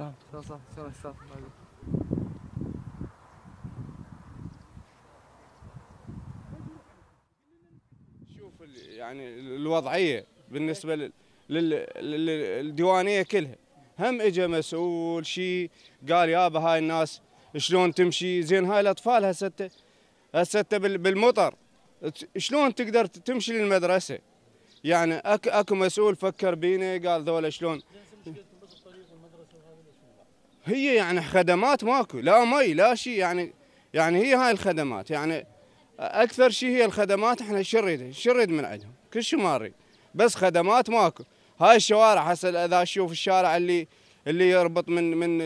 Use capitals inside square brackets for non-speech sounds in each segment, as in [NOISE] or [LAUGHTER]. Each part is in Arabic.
شوف يعني الوضعيه بالنسبه للديوانيه كلها هم اجى مسؤول شيء قال يابا هاي الناس شلون تمشي زين هاي الاطفال هسه هسه بالمطر شلون تقدر تمشي للمدرسه يعني اكو اكو مسؤول فكر بينا قال ذولا شلون هي يعني خدمات ماكو لا مي لا شيء يعني يعني هي هاي الخدمات يعني اكثر شيء هي الخدمات احنا شريد شريد من عندهم كل شيء ما نريد بس خدمات ماكو هاي الشوارع هسه اذا اشوف الشارع اللي اللي يربط من من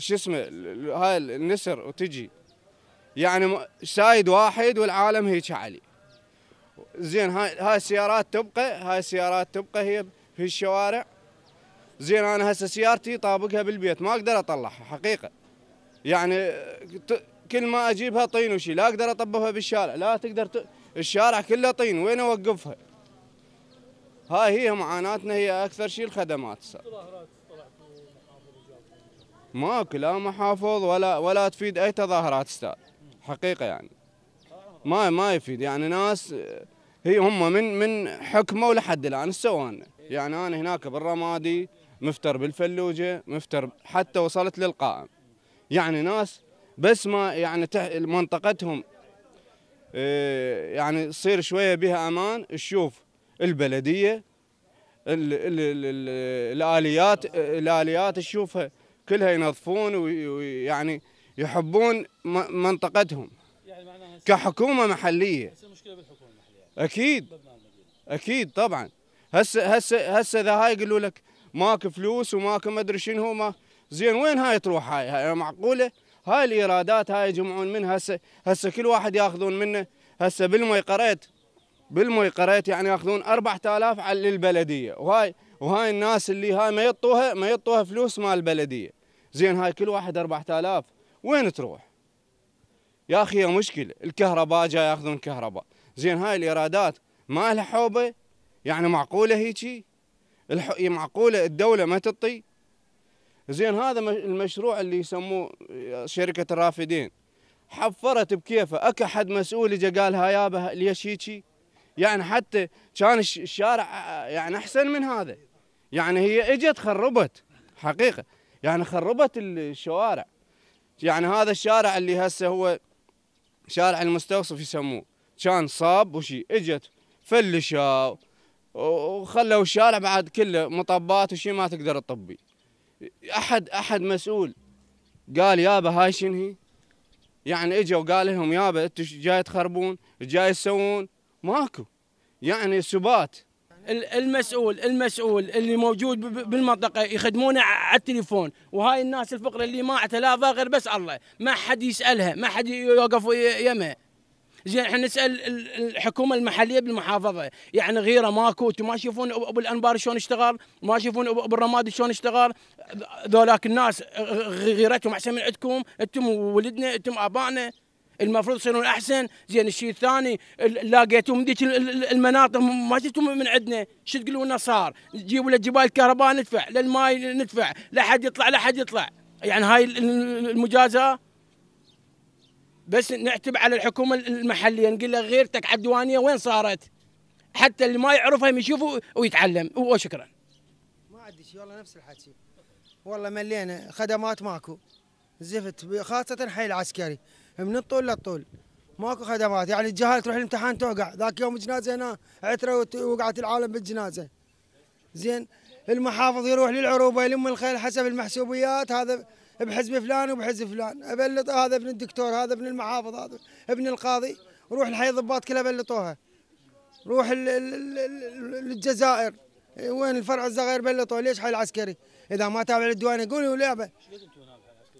شو اسمه هاي النسر وتجي يعني سايد واحد والعالم هيك علي زين هاي هاي السيارات تبقى هاي السيارات تبقى هي في الشوارع زين انا هسه سيارتي طابقها بالبيت ما اقدر اطلعها حقيقه يعني كل ما اجيبها طين وشي لا اقدر اطبها بالشارع لا تقدر ت... الشارع كله طين وين اوقفها هاي هي معاناتنا هي اكثر شيء الخدمات ماكو لا محافظ ولا ولا تفيد اي تظاهرات استاذ حقيقه يعني ما ما يفيد يعني ناس هي هم من من حكمه ولحد الان سوانا يعني انا هناك بالرمادي مفتر بالفلوجه مفتر حتى وصلت للقائم يعني ناس بس ما يعني منطقتهم آه، يعني تصير شويه بها امان تشوف البلديه الـ الـ الـ الاليات الاليات تشوفها كلها ينظفون ويعني يحبون منطقتهم يعني كحكومه محليه اكيد اكيد طبعا هسه هسه هسه اذا هاي يقولوا لك ماك فلوس وماك ما ادري شنو ما زين وين هاي تروح هاي, هاي معقوله هاي الايرادات هاي يجمعون منها هسه هسه كل واحد ياخذون منه هسه بالمي قريت بالمي قريت يعني ياخذون 4000 على البلديه وهاي وهاي الناس اللي هاي ما يطوها ما يطوها فلوس مال البلديه زين هاي كل واحد 4000 وين تروح يا اخي يا مشكله الكهرباء جاي ياخذون كهرباء زين هاي الايرادات ما لها حوبه يعني معقوله هيجي معقوله الدوله ما تعطي زين هذا المشروع اللي يسموه شركه الرافدين حفرت بكيفه اكو حد مسؤول جا قال ها يابا ليش هيجي يعني حتى كان الشارع يعني احسن من هذا يعني هي اجت خربت حقيقه يعني خربت الشوارع يعني هذا الشارع اللي هسه هو شارع المستوصف يسموه كان صاب وشي اجت فلشوا وخلوا الشارع بعد كله مطبات وشي ما تقدر تطبي احد احد مسؤول قال يابا هاي هي يعني اجوا وقال لهم يابا انتوا جاي تخربون جاي تسوون ماكو يعني سبات المسؤول المسؤول اللي موجود بالمنطقه يخدمونه على التليفون وهاي الناس الفقره اللي ما لا غير بس الله ما حد يسالها ما حد يوقف يمها زين احنا نسال الحكومه المحليه بالمحافظه يعني غيره ماكو انتم ما تشوفون ابو الانبار شلون اشتغل ما تشوفون ابو الرمادي شلون اشتغل ذولاك الناس غيرتهم احسن من عندكم انتم ولدنا انتم ابائنا المفروض يصيرون احسن زين الشيء الثاني من ذيك المناطق ما شفتوا من عندنا شو تقولون لنا صار جيبوا للجبال كهرباء ندفع للماي ندفع لا حد يطلع لا حد يطلع يعني هاي المجازاه بس نعتب على الحكومه المحليه نقول له غيرتك على الديوانيه وين صارت؟ حتى اللي ما يعرفها يشوفوا ويتعلم وشكرا. ما عندي شيء والله نفس الحكي. والله ملينا خدمات ماكو. زفت خاصه حي العسكري من الطول للطول. ماكو خدمات يعني الجهال تروح الامتحان توقع ذاك يوم الجنازه هنا عتره وقعت العالم بالجنازه. زين المحافظ يروح للعروبه يلم الخيل حسب المحسوبيات هذا بحزب فلان وبحزب فلان ابلط هذا ابن الدكتور هذا ابن المحافظ هذا ابن القاضي روح الحي الضباط كلها بلطوها روح للجزائر وين الفرع الصغير بلطوه ليش حي العسكري اذا ما تابع للديوان يقولوا لعبه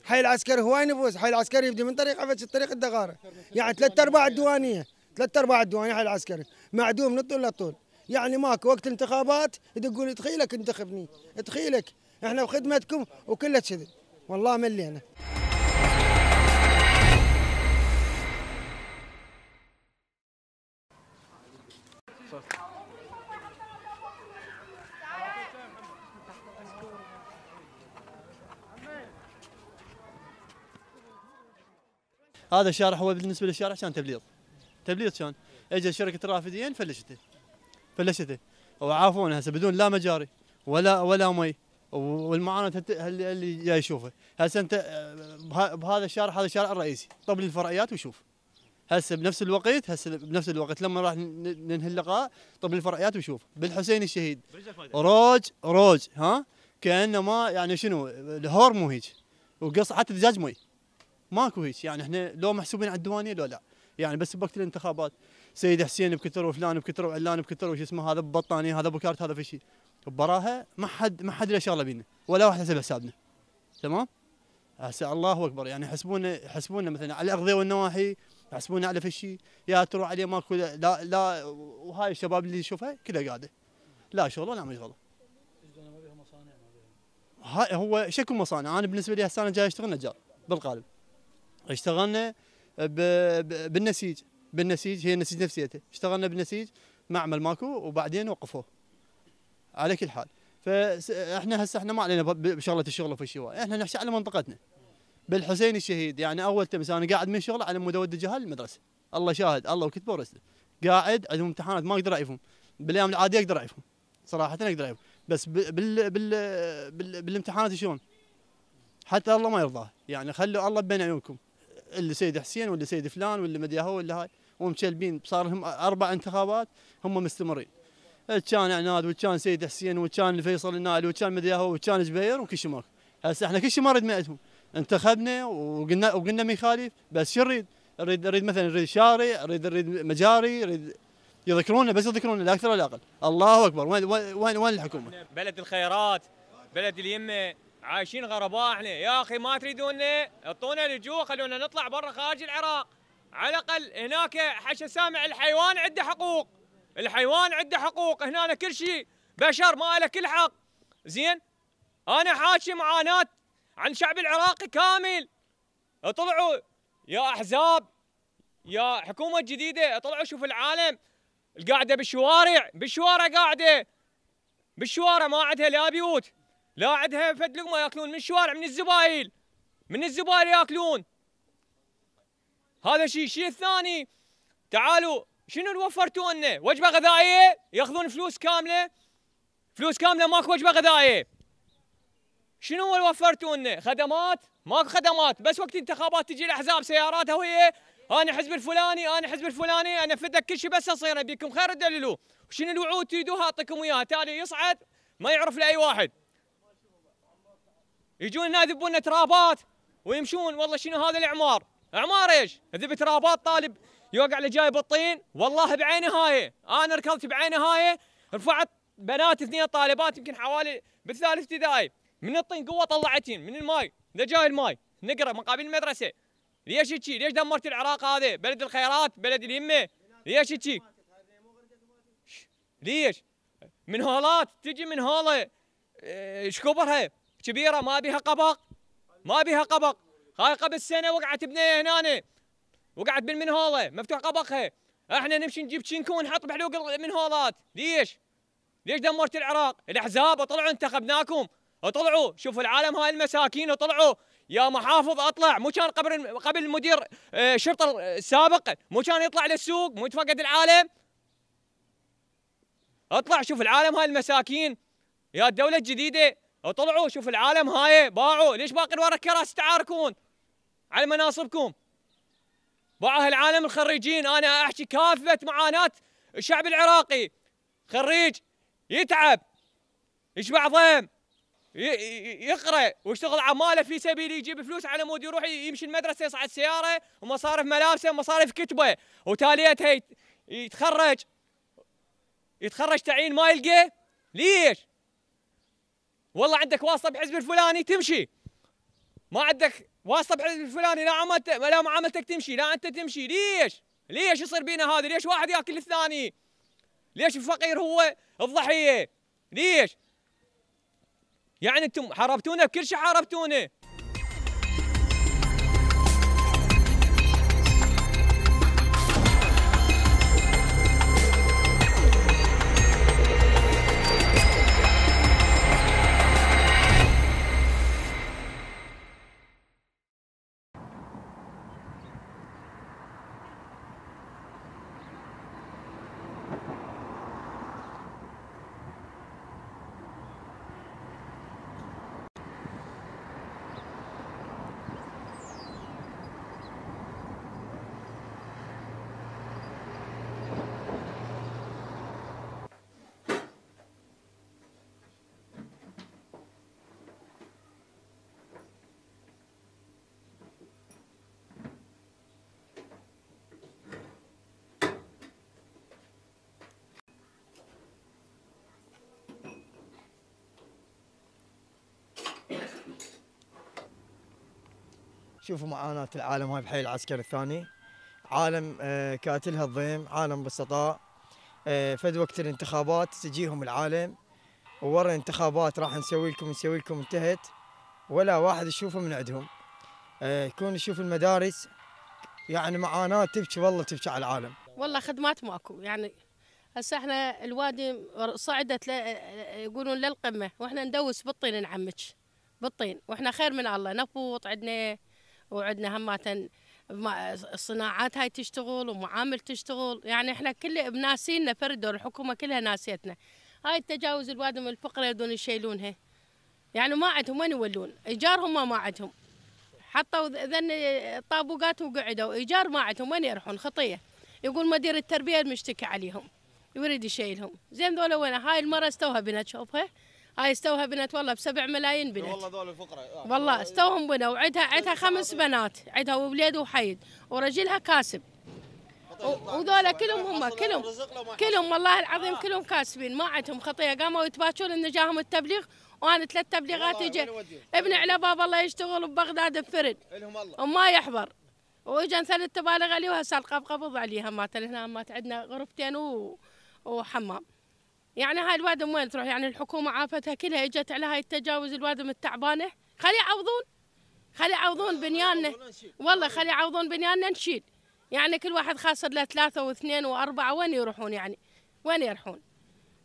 حي العسكري هواي نفوس حي العسكري يبدي من طريق عفش الطريق الدغاره يعني ثلاث ارباع الديوانيه ثلاث ارباع الديوانيه حي العسكري معدوم من الطول للطول يعني ماكو وقت الانتخابات يدقوا لي تخيلك انتخبني تخيلك احنا بخدمتكم وكله كذي والله ملينا هذا الشارع هو بالنسبه للشارع كان تبليط تبليط كان اجى شركه الرافدين فلشته فلشته وعافونا هسه بدون لا مجاري ولا ولا مي والمعاناه اللي جاي يشوفه هسه انت بهذا الشارع هذا الشارع الرئيسي طب للفرعيات وشوف هسه بنفس الوقت هسه بنفس الوقت لما راح ننهي اللقاء طب الفرعيات وشوف بالحسين الشهيد روج روج ها كانه ما يعني شنو الهور مو هيك وقص حتى دجاج مي ماكو هيك يعني احنا لو محسوبين على الديوانيه لو لا يعني بس بوقت الانتخابات سيد حسين بكثر وفلان بكثر وعلان بكثر وش اسمه هذا ببطانيه هذا بكارت هذا في شيء براها ما حد ما حد له شغله بينا ولا واحد حسب حسابنا تمام عسى الله اكبر يعني يحسبونا يحسبونا مثلا على الاغذيه والنواحي يحسبونا على شيء يا تروح عليه ماكو لا لا وهاي الشباب اللي يشوفها كلها قاعده لا شغله ولا ما شغله هاي هو شكو مصانع انا بالنسبه لي هسه انا جاي اشتغل نجار بالقالب اشتغلنا ب... ب... بالنسيج بالنسيج هي النسيج نفسيته اشتغلنا بالنسيج معمل ماكو وبعدين وقفوه على كل حال فاحنا هسه احنا ما علينا بشغله الشغل وفي الشواء احنا نحكي على منطقتنا بالحسين الشهيد يعني اول تمس انا قاعد من شغله على مود اودي المدرسه الله شاهد الله وكتبه ورسله قاعد عندهم امتحانات ما اقدر اعرفهم بالايام العاديه اقدر اعرفهم صراحه اقدر اعرفهم بس بال بال بال بالامتحانات شلون حتى الله ما يرضاه يعني خلوا الله بين عيونكم اللي سيد حسين واللي سيد فلان واللي هو واللي هاي ومشلبين صار لهم اربع انتخابات هم مستمرين كان عناد وكان سيد حسين وكان الفيصل النائل وكان مدياهو وكان جبير وكل شيء ماكو هسه احنا كل شيء ما نريد مئتهم انتخبنا وقلنا وقلنا ما يخالف بس شو نريد؟ نريد نريد مثلا نريد شارع نريد نريد مجاري نريد يذكرونا بس يذكرونا لا اكثر ولا اقل الله اكبر وين وين وين الحكومه؟ بلد الخيرات بلد اليمه عايشين غرباء احنا يا اخي ما تريدونا اعطونا لجوء خلونا نطلع برا خارج العراق على الاقل هناك حش سامع الحيوان عنده حقوق الحيوان عنده حقوق هنا كل شيء بشر ما له كل حق زين انا حاكي معاناه عن شعب العراقي كامل اطلعوا يا احزاب يا حكومه جديده اطلعوا شوف العالم القاعده بالشوارع بالشوارع قاعده بالشوارع ما عندها لا بيوت لا عندها فد لقمه ياكلون من الشوارع من الزبايل من الزبايل ياكلون هذا شيء الشيء الثاني تعالوا شنو اللي وفرتوا لنا؟ وجبه غذائيه؟ ياخذون فلوس كامله؟ فلوس كامله ماكو وجبه غذائيه. شنو اللي وفرتوا لنا؟ خدمات؟ ماكو خدمات، بس وقت الانتخابات تجي الاحزاب سياراتها وهي انا حزب الفلاني، انا حزب الفلاني، انا فدك كل شيء بس اصير ابيكم خير دللوا، شنو الوعود تريدوها اعطيكم اياها، تالي يصعد ما يعرف لاي واحد. يجون هنا يذبون ترابات ويمشون والله شنو هذا الاعمار؟ اعمار ايش؟ ذب ترابات طالب يوقع اللي جاي بالطين والله بعيني هاي انا ركضت بعيني هاي رفعت بنات اثنين طالبات يمكن حوالي بالثالث ابتدائي من الطين قوه طلعتين من الماي ده جاي الماي نقرا مقابل المدرسه ليش هيك ليش دمرت العراق هذا بلد الخيرات بلد اليمه ليش هيك ليش من هولات تجي من هوله ايش كبرها كبيره ما بيها قبق ما بيها قبق هاي قبل سنه وقعت بنيه هنا وقعد بالمنهوله مفتوح قبقها احنا نمشي نجيب شنكون نحط بحلوق المنهولات ليش؟ ليش دمرت العراق؟ الاحزاب اطلعوا انتخبناكم اطلعوا شوفوا العالم هاي المساكين اطلعوا يا محافظ اطلع مو كان قبل قبل مدير الشرطه آه، السابق مو كان يطلع للسوق مو يتفقد العالم اطلع شوف العالم هاي المساكين يا الدوله الجديده اطلعوا شوف العالم هاي باعوا ليش باقي ورا كراسي تعاركون على مناصبكم باع هالعالم الخريجين انا احكي كافه معاناه الشعب العراقي خريج يتعب يشبع ضيم يقرا ويشتغل عماله في سبيل يجيب فلوس على مود يروح يمشي المدرسه يصعد سياره ومصارف ملابسه ومصارف كتبه وتاليتها يتخرج يتخرج تعيين ما يلقى ليش؟ والله عندك واسطه بحزب الفلاني تمشي ما عندك واصب بحزب الفلاني لا عملت لا معاملتك تمشي لا انت تمشي ليش؟ ليش يصير بينا هذا؟ ليش واحد ياكل الثاني؟ ليش الفقير هو الضحيه؟ ليش؟ يعني انتم حاربتونا بكل شيء حاربتونا شوفوا معاناة العالم هاي بحي العسكر الثاني عالم آه، كاتلها الضيم عالم بسطاء آه، فد وقت الانتخابات تجيهم العالم وورا الانتخابات راح نسوي لكم نسوي لكم انتهت ولا واحد يشوفه من عندهم آه، يكون يشوف المدارس يعني معاناة تبكي والله تبكي على العالم والله خدمات ماكو يعني هسه احنا الوادي صعدت ل... يقولون للقمه واحنا ندوس بالطين نعمك بالطين واحنا خير من الله نفوط عندنا وعندنا هماتن الصناعات هاي تشتغل ومعامل تشتغل يعني احنا كل ناسينا فرد الحكومه كلها ناسيتنا هاي التجاوز الوادم الفقره يردون يشيلونها يعني ما عندهم وين يولون ايجارهم ما عندهم حطوا ذن طابوقات وقعدوا ايجار ما عندهم وين يروحون خطيه يقول مدير التربيه مشتكي عليهم يريد يشيلهم زين ذولا وين هاي المره استوها بنا تشوفها هاي استوها بنت والله بسبع ملايين بنت والله ذول الفقراء آه. والله آه. استوهم بنا وعدها عدها خمس بنات عدها ووليد وحيد ورجلها كاسب وذولا كلهم هم كلهم كلهم والله العظيم آه. كلهم كاسبين ما عندهم خطيه قاموا يتباشون ان جاهم التبليغ وانا ثلاث تبليغات يجي ابن على باب الله يشتغل ببغداد بفرد وما يحضر واجا ثلاث تبالغ عليه وهسه القبقب عليها مات هنا مات عندنا غرفتين و... وحمام يعني هاي الوادم وين تروح يعني الحكومة عافتها كلها اجت على هاي التجاوز الوادم التعبانة خلي يعوضون خلي يعوضون بنياننا والله خلي يعوضون بنياننا نشيل يعني كل واحد خاسر له ثلاثة واثنين وأربعة وين يروحون يعني وين يروحون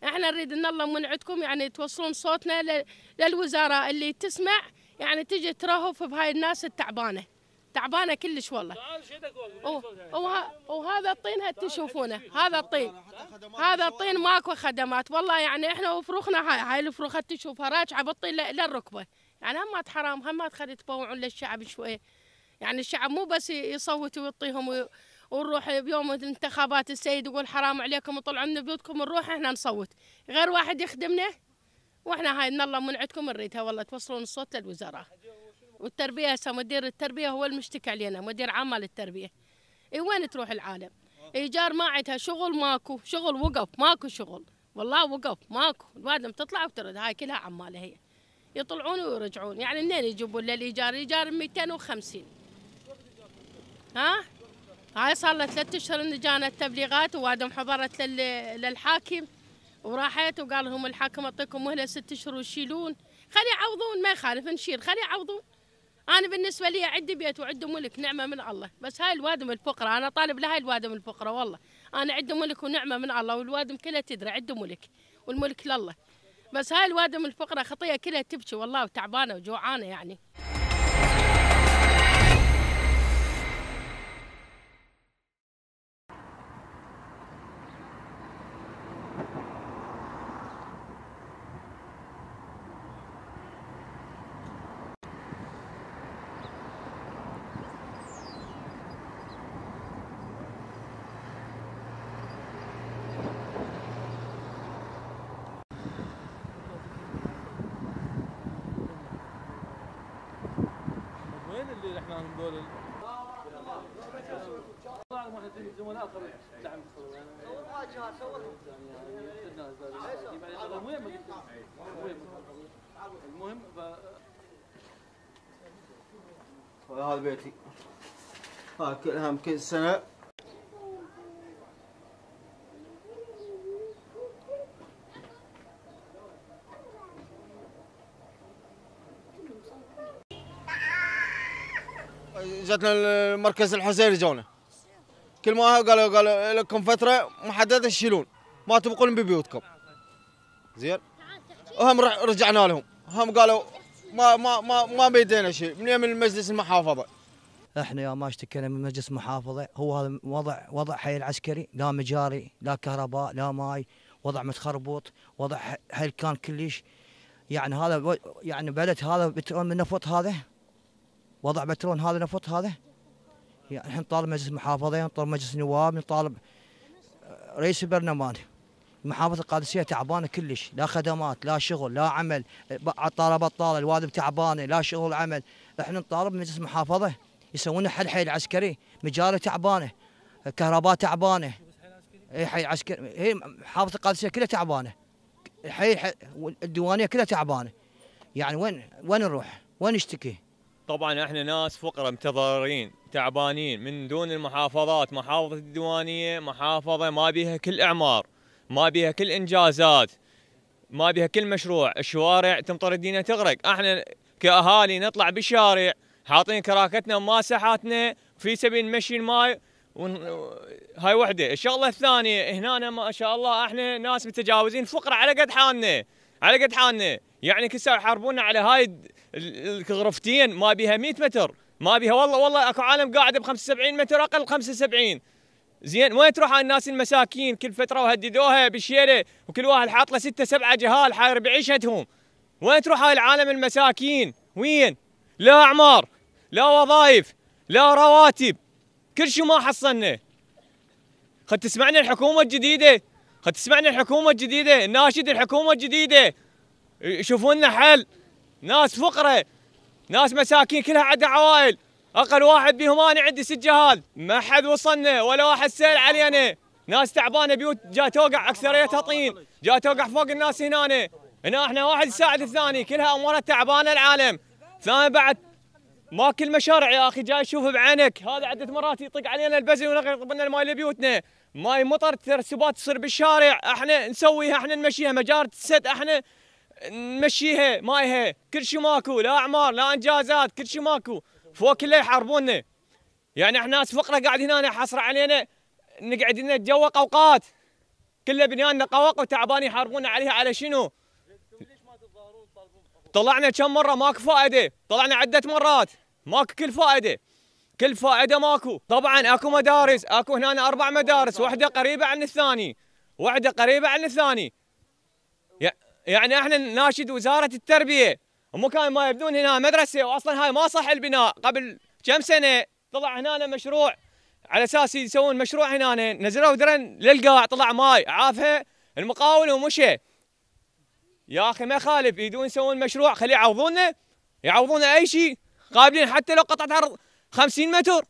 احنا نريد ان الله من عندكم يعني توصلون صوتنا للوزارة اللي تسمع يعني تجي ترهف بهاي الناس التعبانه تعبانه كلش والله وه... وهذا الطين تشوفونه هذا الطين هذا الطين ماكو خدمات والله يعني احنا وفروخنا هاي هاي الفروخ تشوفها راجعه بالطين للركبه يعني همات حرام همات خلي تبوعون للشعب شويه يعني الشعب مو بس يصوت ويعطيهم وي... ونروح بيوم الانتخابات السيد يقول حرام عليكم وطلعوا من بيوتكم ونروح احنا نصوت غير واحد يخدمنا واحنا هاي من الله من عندكم نريدها والله توصلون الصوت للوزاره والتربيه هسه مدير التربيه هو المشتكي علينا مدير عام التربيه اي وين تروح العالم ايجار ما عندها شغل ماكو شغل وقف ماكو شغل والله وقف ماكو الوادم تطلع وترد هاي كلها عماله هي يطلعون ويرجعون يعني منين يجيبون للايجار ايجار 250 ها هاي صار لها ثلاث اشهر ان جانا التبليغات ووادم حضرت للحاكم وراحت وقال لهم الحاكم اعطيكم مهله ست اشهر وشيلون خلي يعوضون ما يخالف نشيل خلي يعوضون انا بالنسبه لي عندي بيت وعندي ملك نعمه من الله بس هاي الوادم الفقرة انا طالب لهاي الوادم الفقرة والله انا عندي ملك ونعمه من الله والوادم كلها تدري عندي ملك والملك لله بس هاي الوادم الفقرة خطيه كلها تبكي والله وتعبانه وجوعانه يعني يطلع هم كل سنة جاتنا المركز الحسيني جونا كل ما قالوا قالوا لكم فتره محدده تشيلون ما تبقون ببيوتكم زين وهم رجعنا لهم هم قالوا ما ما ما ما بيدينا شيء من يوم المجلس المحافظه احنا يا ما اشتكينا من مجلس محافظه هو هذا وضع وضع حي العسكري لا مجاري لا كهرباء لا ماي وضع متخربط وضع حي كان كلش يعني هذا يعني بلد هذا بترول من نفط هذا وضع بترول هذا نفط هذا يعني احنا نطالب مجلس محافظه نطالب مجلس نواب نطالب آه، رئيس البرلمان محافظة القادسية تعبانة كلش لا خدمات لا شغل لا عمل عطالة بطالة الوادم تعبانة لا شغل عمل احنا نطالب مجلس محافظة يسوون حل حيل عسكري مجاره تعبانه كهرباء تعبانه اي حي عسكري اي محافظه القادسيه كلها تعبانه الحي الديوانيه كلها تعبانه يعني وين وين نروح؟ وين نشتكي؟ طبعا احنا ناس فقراء متضررين تعبانين من دون المحافظات محافظه الديوانيه محافظه ما بيها كل اعمار ما بيها كل انجازات ما بيها كل مشروع الشوارع تمطر الدنيا تغرق احنا كاهالي نطلع بالشارع حاطين كراكتنا وماسحاتنا في سبيل نمشي الماي ون... هاي وحده، الشغله الثانيه هنا ما شاء الله احنا ناس متجاوزين فقر على قد حالنا على قد حالنا، يعني كسا يحاربونا على هاي الغرفتين ما بيها 100 متر، ما بيها والله والله اكو عالم قاعده ب 75 متر اقل 75 زين وين تروح هاي الناس المساكين كل فتره وهددوها بالشيله وكل واحد حاط له سته سبعه جهال حاير بعيشتهم وين تروح هاي العالم المساكين؟ وين؟ لا اعمار لا وظائف لا رواتب كل شيء ما حصلنا خد تسمعنا الحكومه الجديده خد تسمعنا الحكومه الجديده ناشد الحكومه الجديده يشوفون لنا حل ناس فقره ناس مساكين كلها عندها عوائل اقل واحد بيهم انا عندي ست جهال ما حد وصلنا ولا واحد سال علينا ناس تعبانه بيوت جا توقع اكثريتها طين جا توقع فوق الناس هنا هنا احنا واحد يساعد الثاني كلها امورها تعبانه العالم ثاني بعد ما كل مشارع يا اخي جاي تشوفه بعينك هذا عده مرات يطق علينا البزن ونغرق لنا الماي لبيوتنا ماي مطر ترسبات تصير بالشارع احنا نسويها احنا نمشيها مجارة السد احنا نمشيها مايها كل شيء ماكو لا اعمار لا انجازات كل شيء ماكو فوق كله يحاربونا يعني احنا ناس فقره قاعد هنا حصر علينا نقعد نتجوق اوقات كله بنياننا قوق وتعبان يحاربونا عليها على شنو؟ طلعنا كم مره ماكو فائده طلعنا عده مرات ماكو كل فائده كل فائده ماكو طبعا اكو مدارس اكو هنا اربع مدارس واحده قريبه عن الثاني واحده قريبه عن الثاني يعني احنا ناشد وزاره التربيه مو كان ما يبنون هنا مدرسه واصلا هاي ما صح البناء قبل كم سنه طلع هنا مشروع على اساس يسوون مشروع هنا نزلوا درن للقاع طلع ماي عافها المقاول ومشى يا اخي ما يخالف يريدون يسوون مشروع خليه يعوضونا يعوضونا اي شيء قابلين حتى لو قطعه ارض 50 متر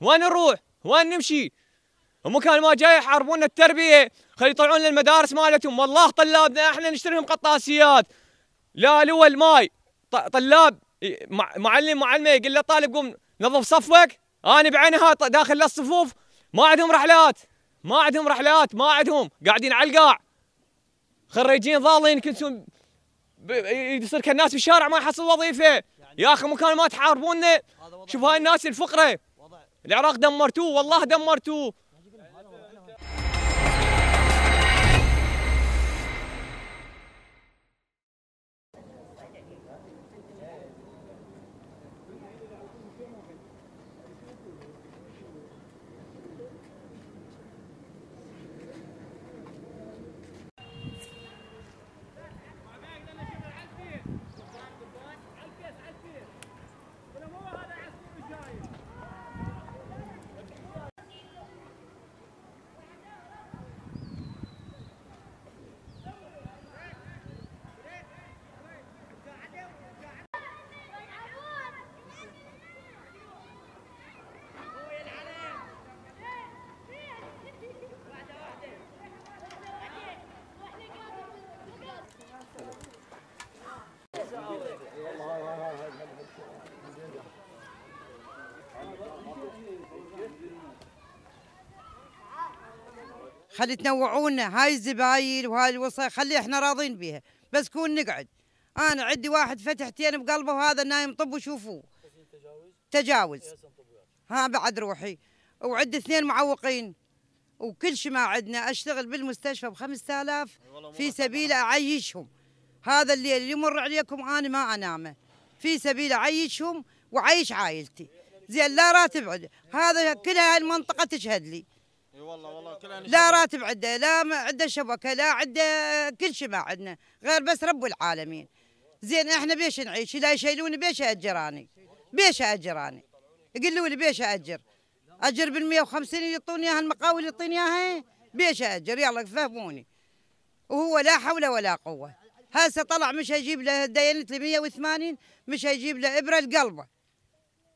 وين نروح؟ وين نمشي؟ ومكان ما جاي يحاربونا التربيه خلي يطلعون للمدارس مالتهم والله طلابنا احنا نشتريهم قطاسيات لا لو الماي طلاب معلم معلمه يقول له طالب قوم نظف صفك انا بعينها داخل للصفوف ما عندهم رحلات ما عندهم رحلات ما عندهم قاعدين على القاع خريجين ضالين كنتم يصير كالناس في الشارع ما يحصل وظيفه يعني يا اخي مكان ما تحاربونا شوف هاي الناس الفقره العراق دمرتوه والله دمرتوه خلي تنوعونا هاي الزباين وهاي الوصايا خلي احنا راضين بها بس كون نقعد انا عندي واحد فتحتين بقلبه وهذا نايم طب وشوفوه تجاوز ها بعد روحي وعندي اثنين معوقين وكل شيء ما عندنا اشتغل بالمستشفى ب 5000 في سبيل اعيشهم هذا الليل اللي يمر عليكم انا ما انامه في سبيل اعيشهم وعيش عائلتي زين لا راتب هذا كلها المنطقه تشهد لي اي والله والله لا راتب عنده لا عنده شبكه لا عنده كل شيء ما عندنا غير بس رب العالمين زين احنا بيش نعيش لا يشيلوني بيش اجراني بيش اجراني يقولوا لي بيش اجر اجر بال 150 يعطوني اياها المقاول اللي يعطيني اياها إيه؟ بيش اجر يلا فهموني وهو لا حول ولا قوه هسه طلع مش هيجيب له دينت لي 180 مش هيجيب له ابره لقلبه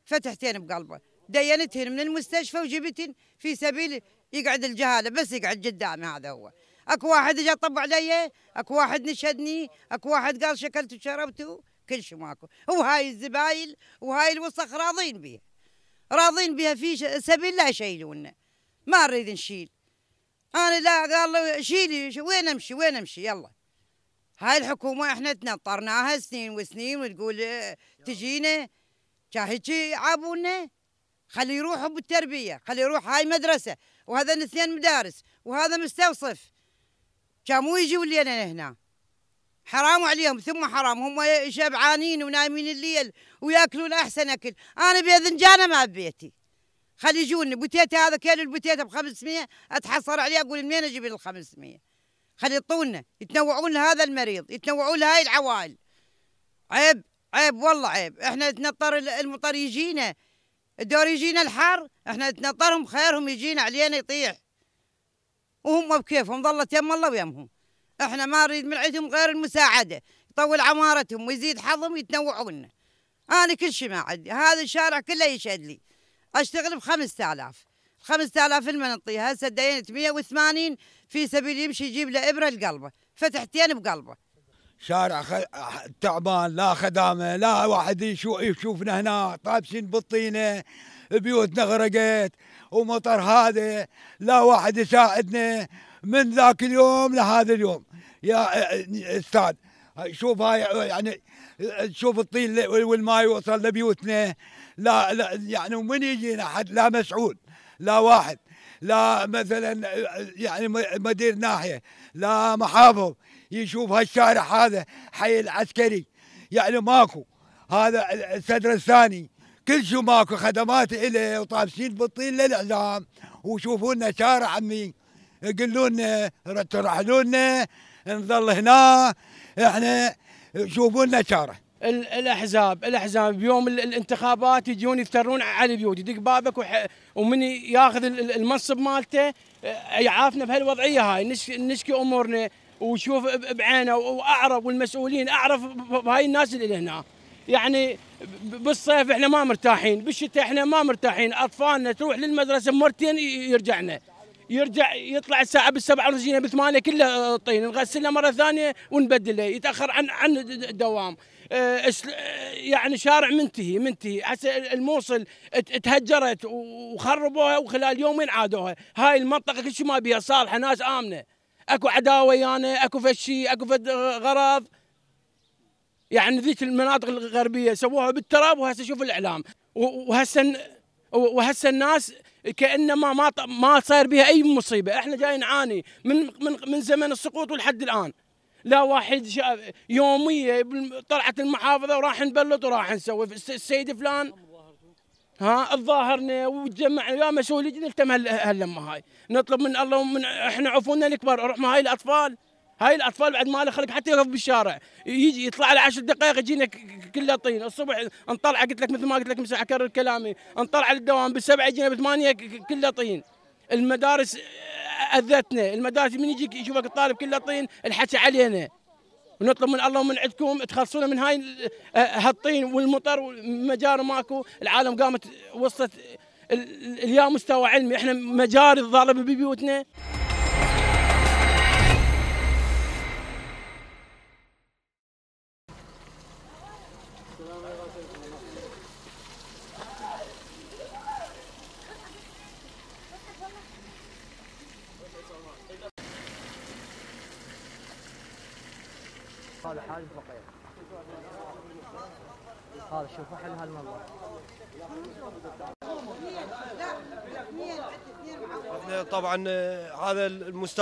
فتحتين بقلبه دينتهن من المستشفى وجبتهن في سبيل يقعد الجهاله بس يقعد قدامي هذا هو اكو واحد جاء طب علي اكو واحد نشدني اكو واحد قال شكلت وشربت كل شيء ماكو وهاي الزبايل وهاي الوسخ راضين بيها راضين بها في سبيل لا يشيلونا ما نريد نشيل انا لا قال له شيلي وين امشي وين امشي يلا هاي الحكومه احنا تنطرناها سنين وسنين وتقول آه، تجينا هيك عابونا خلي يروحوا بالتربيه خلي يروح هاي مدرسه وهذا اثنين مدارس وهذا مستوصف كانوا يجوا لنا هنا حرام عليهم ثم حرام هم شبعانين ونايمين الليل وياكلون احسن اكل انا باذنجانه ما ببيتي خلي يجون بوتيتا هذا كيلو البوتيتا ب 500 اتحصر عليه اقول منين اجيب ال 500 خلي يعطونا يتنوعون هذا المريض يتنوعون هاي العوائل عيب عيب والله عيب احنا نضطر المطر يجينا الدور يجينا الحر احنا نتنطرهم خيرهم يجينا علينا يطيح وهم بكيفهم ظلت يم الله ويمهم احنا ما نريد من عندهم غير المساعده يطول عمارتهم ويزيد حظهم يتنوعون انا كل شيء ما عندي هذا الشارع كله يشهد لي اشتغل ب 5000 5000 اللي نعطيها هسه دينت 180 في سبيل يمشي يجيب له ابره لقلبه فتحتين بقلبه شارع خ... تعبان لا خدامه لا واحد يشوفنا هنا طابشين بالطينه بيوتنا غرقت ومطر هذا لا واحد يساعدنا من ذاك اليوم لهذا اليوم يا استاذ شوف هاي يعني شوف الطين والماء يوصل لبيوتنا لا لا يعني ومن يجينا حد لا مسعود لا واحد لا مثلا يعني مدير ناحيه لا محافظ يشوف هالشارع هذا حي العسكري يعني ماكو هذا الصدر الثاني كل شو ماكو خدمات له وطابسين بالطين للإعلام وشوفوا لنا شارع عمي يقولوا لنا ترحلوا لنا نظل هنا احنا شوفوا لنا شارع الاحزاب الاحزاب بيوم الانتخابات يجون يفترون على البيوت يدق بابك وح... ومن ياخذ المنصب مالته يعافنا بهالوضعيه هاي نشكي امورنا وشوف بعينه واعرف والمسؤولين اعرف بهاي الناس اللي هنا يعني بالصيف احنا ما مرتاحين بالشتاء احنا ما مرتاحين اطفالنا تروح للمدرسه مرتين يرجعنا يرجع يطلع الساعه بالسبعه ونزينا بالثمانيه كله طين نغسله مره ثانيه ونبدله يتاخر عن عن الدوام آه، آه، يعني شارع منتهي منتهي هسه الموصل تهجرت وخربوها وخلال يومين عادوها هاي المنطقه كل شيء ما بيها صالحه ناس امنه اكو عداوه ويانا يعني اكو فشي اكو فد غرض يعني ذيك المناطق الغربيه سووها بالتراب وهسه شوف الاعلام وهسه وهسه الناس كانما ما ما صاير بها اي مصيبه احنا جاي نعاني من من من زمن السقوط ولحد الان لا واحد يوميه طلعت المحافظه وراح نبلط وراح نسوي السيد فلان ها الظاهرنا وتجمعنا يا مسؤول يجي نلتم هاللمه هاي نطلب من الله ومن احنا عفونا الكبار روح مع هاي الاطفال هاي الاطفال بعد ما له خلق حتى يقف بالشارع يجي يطلع له 10 دقائق يجينا كله طين الصبح انطلع قلت لك مثل ما قلت لك مساء اكرر كلامي على للدوام بالسبعه يجينا بثمانيه كله طين المدارس اذتنا المدارس من يجيك يشوفك الطالب كله طين الحكي علينا ونطلب من الله ومن عندكم تخلصونا من هاي آه، هالطين والمطر والمجاري ماكو العالم قامت وصلت اليوم مستوى علمي احنا مجاري الضاربه ببيوتنا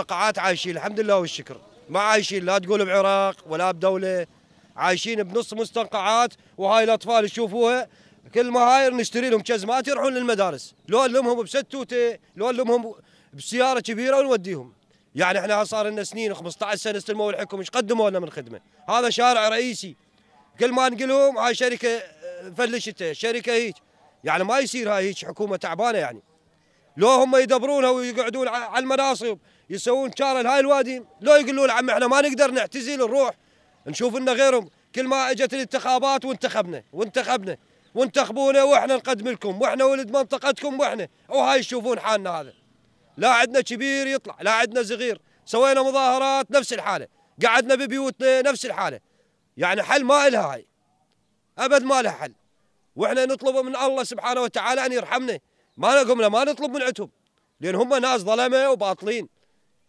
القاعات عايشين الحمد لله والشكر ما عايشين لا تقول بعراق ولا بدوله عايشين بنص مستنقعات وهاي الاطفال يشوفوها كل ما هاي نشتري لهم كزمات يروحون للمدارس لو نلمهم بستوته لو نلمهم بسياره كبيره ونوديهم يعني احنا صار لنا سنين 15 سنه استلموا الحكم ايش قدموا لنا من خدمه هذا شارع رئيسي كل ما نقلهم هاي شركه آه، فلشته شركه هيك يعني ما يصير هاي هيك حكومه تعبانه يعني لو هم يدبرونها ويقعدون على المناصب يسوون شارة هاي الوادي لو يقولون عم احنا ما نقدر نعتزل نروح نشوف لنا غيرهم كل ما اجت الانتخابات وانتخبنا وانتخبنا وانتخبونا واحنا نقدم لكم واحنا ولد منطقتكم واحنا وهاي يشوفون حالنا هذا لا عندنا كبير يطلع لا عندنا صغير سوينا مظاهرات نفس الحاله قعدنا ببيوتنا نفس الحاله يعني حل ما لها هاي ابد ما لها حل واحنا نطلب من الله سبحانه وتعالى ان يرحمنا ما نقوم ما نطلب من عندهم لان هم ناس ظلمه وباطلين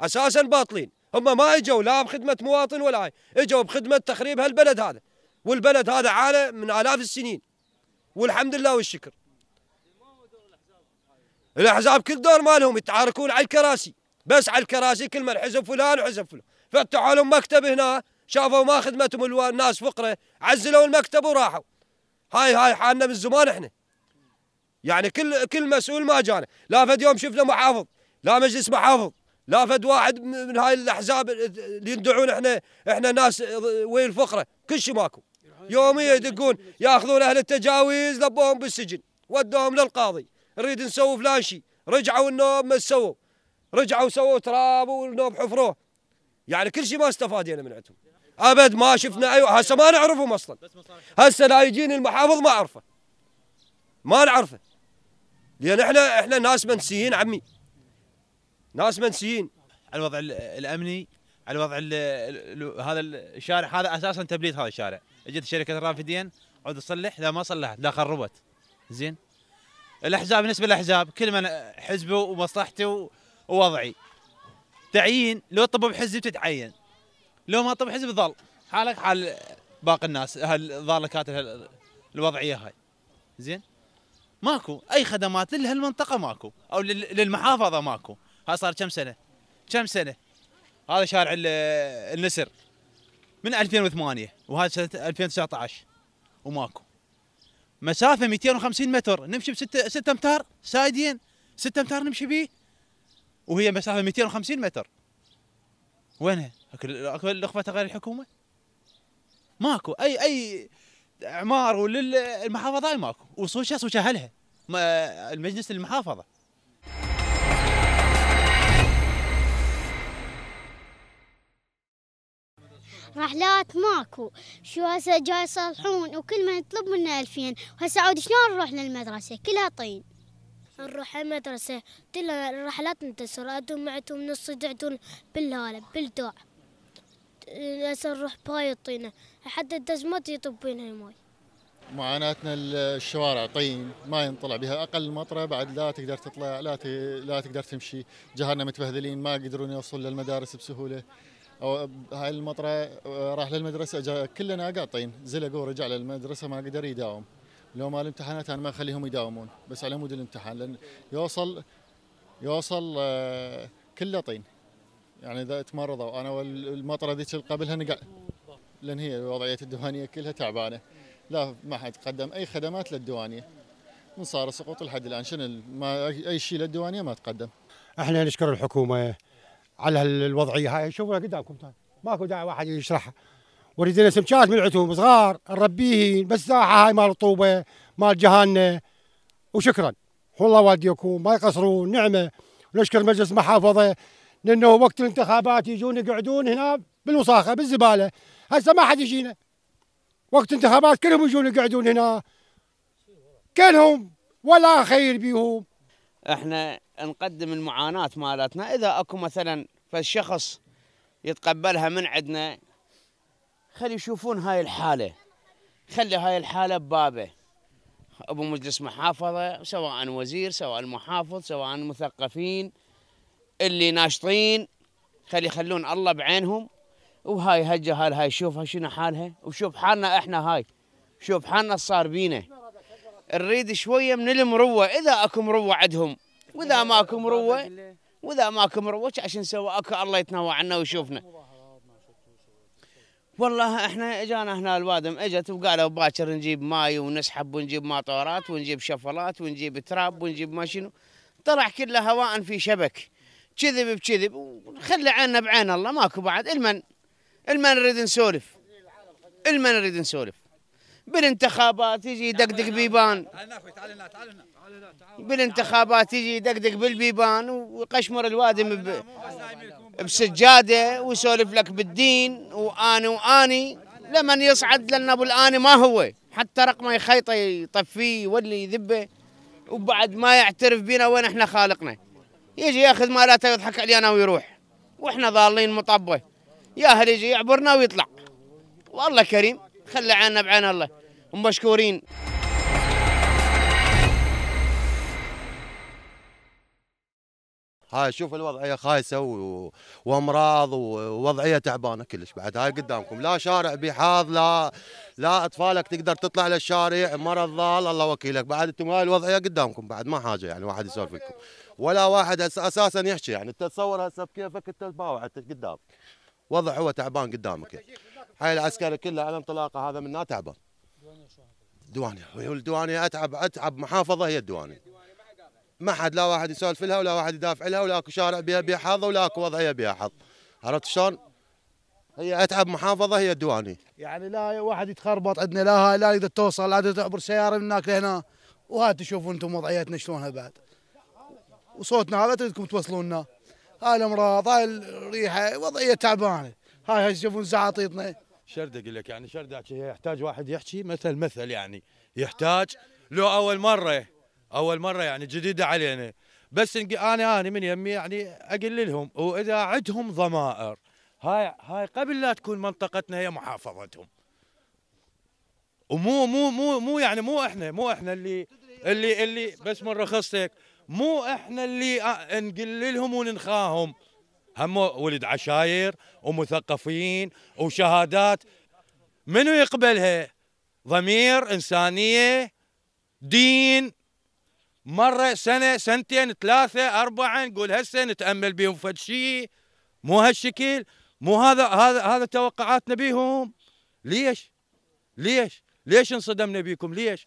اساسا باطلين هم ما اجوا لا بخدمه مواطن ولا هاي اجوا بخدمه تخريب هالبلد هذا والبلد هذا عانى من الاف السنين والحمد لله والشكر الاحزاب كل دور مالهم يتعاركون على الكراسي بس على الكراسي كل من حزب فلان وحزب فلان فتحوا لهم مكتب هنا شافوا ما خدمتهم الناس فقره عزلوا المكتب وراحوا هاي هاي حالنا من زمان احنا يعني كل كل مسؤول ما جانا لا فد يوم شفنا محافظ لا مجلس محافظ لا فد واحد من هاي الاحزاب اللي يدعون احنا احنا ناس وين الفقره كل شيء ماكو يوميا يدقون ياخذون اهل التجاويز لبوهم بالسجن ودوهم للقاضي نريد نسوي فلان شيء رجعوا النوب ما سووا رجعوا سووا تراب والنوب حفروه يعني كل شيء ما استفادينا من عندهم ابد ما شفنا ايوه هسه ما نعرفهم اصلا هسه لا يجيني المحافظ ما اعرفه ما نعرفه لان احنا احنا ناس منسيين عمي ناس منسيين على الوضع الامني على الوضع الـ الـ هذا الشارع هذا اساسا تبليط هذا الشارع اجت شركه الرافدين عود تصلح لا ما صلحت لا خربت زين الاحزاب بالنسبه للاحزاب كل من حزبه ومصلحته ووضعي تعيين لو طب بحزب تتعين لو ما طب حزب ظل حالك حال باقي الناس هالضالكات الوضعيه هاي زين ماكو اي خدمات لهالمنطقه ماكو او للمحافظه ماكو هاي صار كم سنه كم سنه هذا شارع النسر من 2008 وهذا سنه 2019 وماكو مسافه 250 متر نمشي بستة ستة امتار سايدين 6 امتار نمشي بيه وهي مسافه 250 متر وينها؟ أكل الأخوة غير الحكومه؟ ماكو اي اي اعمار وللمحافظه ماكو وصوشه صوشه اهلها المجلس المحافظه رحلات ماكو شو هسه جاي يصلحون وكل ما يطلب منا ألفين وهسه عود شلون نروح للمدرسة كلها طين نروح المدرسة تلا الرحلات انتصر أدوم معتم نص دعتون بالهالة بالدوع هسه نروح بهاي الطينة حتى الدز ما الماي معاناتنا الشوارع طين ما ينطلع بها اقل مطره بعد لا تقدر تطلع لا لا تقدر تمشي جهالنا متبهذلين ما يقدرون يوصلوا للمدارس بسهوله هاي المطره آه، راح للمدرسه اجا كلنا قاطين زلق ورجع للمدرسه ما قدر يداوم لو ما الامتحانات انا ما اخليهم يداومون بس على مود الامتحان لان يوصل يوصل آه، كله طين يعني اذا تمرضوا انا والمطره ذيك اللي قبلها نقع لان هي وضعيه الديوانيه كلها تعبانه لا ما حد قدم اي خدمات للديوانيه من صار سقوط لحد الان شنو ما اي شيء للديوانيه ما تقدم احنا نشكر الحكومه على الوضعيه هاي شوفوها قدامكم طيب. ماكو داعي واحد يشرحها وريدنا لنا سمكات من عندهم صغار نربيهن بس ساحه هاي مال الطوبه مال جهاننا وشكرا والله والديكم ما يقصرون نعمه ونشكر مجلس محافظه لانه وقت الانتخابات يجون يقعدون هنا بالوساخه بالزباله هسه ما حد يجينا وقت الانتخابات كلهم يجون يقعدون هنا كلهم ولا خير بيهم احنا نقدم المعاناة مالتنا إذا أكو مثلا فالشخص يتقبلها من عندنا خلي يشوفون هاي الحالة خلي هاي الحالة ببابه أبو مجلس محافظة سواء وزير سواء محافظ سواء مثقفين اللي ناشطين خلي يخلون الله بعينهم وهاي هجة هاي هاي شوفها شنو حالها وشوف حالنا احنا هاي شوف حالنا صار بينا نريد شوية من المروة إذا أكو مروة عندهم واذا إيه. ماكم روه واذا ماكم روه عشان نسوي اكو الله يتنوى عنا ويشوفنا والله احنا اجانا هنا الوادم اجت وقالوا باكر نجيب ماي ونسحب ونجيب ماطورات ونجيب شفلات ونجيب تراب ونجيب ما شنو طلع كله هواء في شبك كذب بكذب وخلي عيننا بعين الله ماكو بعد المن المن نريد نسولف المن نريد نسولف بالانتخابات يجي يدقدق بيبان بالانتخابات يجي يدقدق بالبيبان ويقشمر الوادم ب... بسجاده ويسولف لك بالدين واني واني لمن يصعد لان ابو الاني ما هو حتى رقمه يخيطه يطفيه يولي يذبه وبعد ما يعترف بينا وين احنا خالقنا يجي ياخذ مالاته يضحك علينا ويروح واحنا ضالين مطبه يا يجي يعبرنا ويطلع والله كريم خلي عنا بعين الله ومشكورين هاي شوف الوضعيه خايسه و... وامراض ووضعيه تعبانه كلش بعد هاي قدامكم لا شارع بحاض لا لا اطفالك تقدر تطلع للشارع مرض ضال الله وكيلك بعد انتم هاي الوضعيه قدامكم بعد ما حاجه يعني واحد يسولف لكم ولا واحد اساسا يحكي يعني انت تصور هسه بكيفك انت باوع انت قدامك وضع هو تعبان قدامك يعني. هاي العسكرة كلها على انطلاقة هذا منها تعبه دواني دواني اتعب اتعب محافظة هي الدواني ما حد لا واحد يسولف لها ولا واحد يدافع لها ولا اكو شارع بها بها حظ ولا اكو وضعيه بها حظ عرفت شلون؟ هي اتعب محافظه هي الدواني يعني لا واحد يتخربط عندنا لا هاي لا تقدر توصل لا تقدر تعبر سياره من هناك لهنا وهات تشوفون انتم وضعيتنا شلونها بعد وصوتنا هذا تريدكم توصلونا هاي الامراض هاي الريحه وضعيه تعبانه هاي تشوفون زعاطيطنا شرد اقول لك يعني شرد يحتاج واحد يحكي مثل مثل يعني يحتاج لو اول مره اول مره يعني جديده علينا بس انا انا من يمي يعني اقول لهم واذا عندهم ضمائر هاي هاي قبل لا تكون منطقتنا هي محافظتهم ومو مو مو مو يعني مو احنا مو احنا اللي اللي اللي بس من رخصتك مو احنا اللي نقل لهم وننخاهم هم ولد عشاير ومثقفين وشهادات منو يقبلها ضمير إنسانية دين مرة سنة سنتين ثلاثة أربعة نقول هسه نتأمل بهم فد شيء مو هالشكل مو هذا هذا هذا توقعاتنا بيهم ليش؟ ليش؟ ليش انصدمنا بيكم؟ ليش؟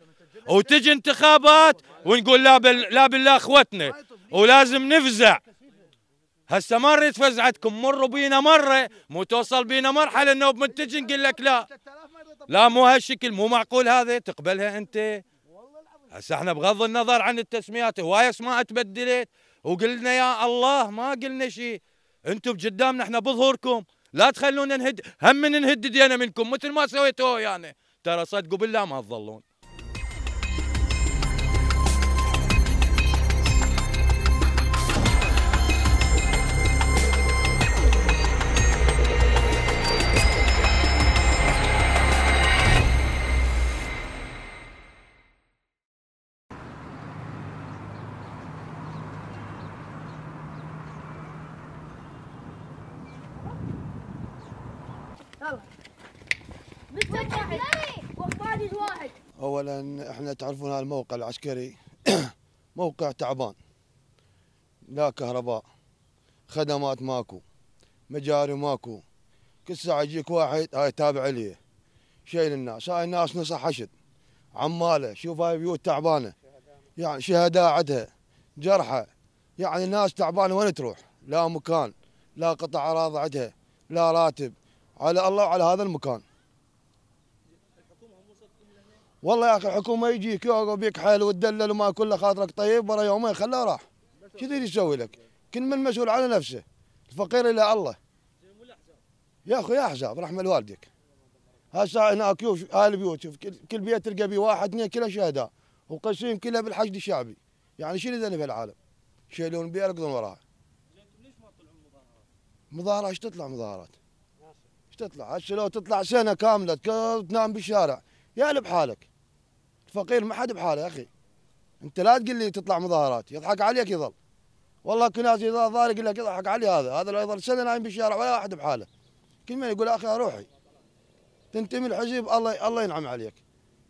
وتجي انتخابات ونقول لا بال لا بالله اخوتنا ولازم نفزع هسه ما نريد فزعتكم مروا بينا مره مو توصل بينا مرحله انه بمنتج نقول لك لا لا مو هالشكل مو معقول هذا تقبلها انت هسه احنا بغض النظر عن التسميات هواي اسماء تبدلت وقلنا يا الله ما قلنا شيء انتم قدامنا احنا بظهوركم لا تخلونا نهد هم من نهد دينا منكم مثل ما سويتوا يعني ترى صدقوا بالله ما تظلون اولا احنا تعرفون الموقع العسكري [COUGHS] موقع تعبان لا كهرباء خدمات ماكو مجاري ماكو كل ساعه يجيك واحد هاي تابع لي شيء للناس هاي الناس نصح حشد عماله شوف هاي بيوت تعبانه يعني شهداء عندها جرحى يعني الناس تعبانه وين تروح لا مكان لا قطع اراضي عندها لا راتب على الله وعلى هذا المكان والله يا اخي الحكومه يجيك يوقف بيك حال وتدلل وما كله خاطرك طيب ورا يومين خلاه راح شو تريد يسوي لك؟ كل من مسؤول على نفسه الفقير الى الله يا اخي يا احزاب رحمه الوالدك هسه هناك شوف البيوت بيوت كل بيت تلقى بيه واحد اثنين كلها شهداء وقسيم كلها بالحشد الشعبي يعني شنو ذنب العالم؟ يشيلون بيه يركضون وراها ليش ما تطلعون مظاهرات؟ مظاهرات ايش تطلع مظاهرات؟ ايش تطلع؟ هسه لو تطلع سنه كامله تنام بالشارع يا بحالك فقير ما حد بحاله يا اخي انت لا تقول لي تطلع مظاهرات يضحك عليك يظل والله كناس اذا ضارق يقول لك يضحك علي هذا هذا لو يظل سنه نايم بالشارع ولا واحد بحاله كل من يقول اخي روحي تنتمي الحزب الله الله ينعم عليك